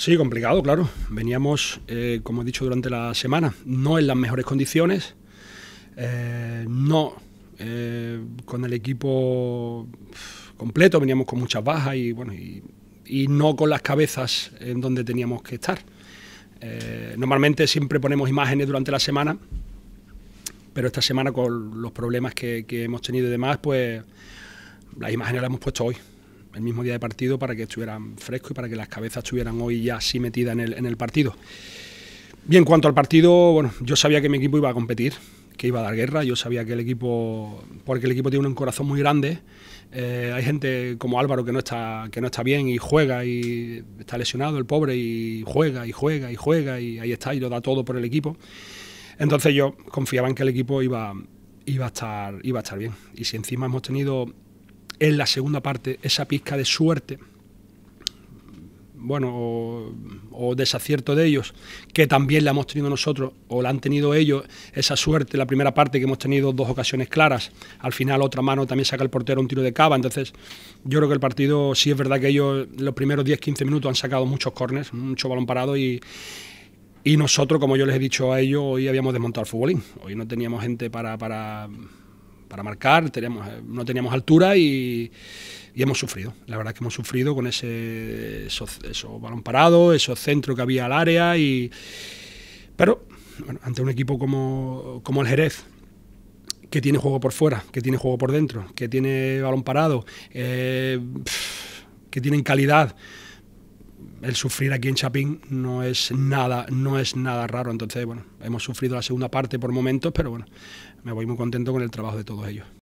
Sí, complicado, claro. Veníamos, eh, como he dicho, durante la semana, no en las mejores condiciones, eh, no eh, con el equipo completo, veníamos con muchas bajas y, bueno, y, no con las cabezas en donde teníamos que estar. normalmente siempre ponemos imágenes durante la semana, pero esta semana con los problemas que, que hemos tenido y demás, pues las imágenes las hemos puesto hoy el mismo día de partido para que estuvieran frescos y para que las cabezas estuvieran hoy ya así metidas en el, partido. Bien, en cuanto al partido, bueno, yo sabía que mi equipo iba a competir, que iba a dar guerra, yo sabía que el equipo, porque el equipo tiene un corazón muy grande, eh, hay gente como Álvaro que no, está, que no está bien y juega y está lesionado el pobre y juega y juega y juega y ahí está y lo da todo por el equipo. Entonces yo confiaba en que el equipo iba, iba, a, estar, iba a estar bien. Y si encima hemos tenido en la segunda parte esa pizca de suerte bueno, o, desacierto de ellos, que también la hemos tenido nosotros, o la han tenido ellos, esa suerte, la primera parte que hemos tenido dos ocasiones claras, al final otra mano también saca el portero un tiro de cava, entonces yo creo que el partido, sí es verdad que ellos los primeros 10-15 minutos han sacado muchos corners, mucho balón parado y, nosotros, como yo les he dicho a ellos, hoy habíamos desmontado el futbolín, hoy no teníamos gente para para marcar, eh, no teníamos altura y, hemos sufrido. La verdad que hemos sufrido con ese eso balón parado, esos centros que había al área. y Pero ante un equipo como, el Jerez, que tiene juego por fuera, que tiene juego por dentro, que tiene balón parado, eh, que tienen calidad el sufrir aquí en Chapín no es nada, no es nada raro. Entonces, bueno, hemos sufrido la segunda parte por momentos, pero bueno, me voy muy contento con el trabajo de todos ellos.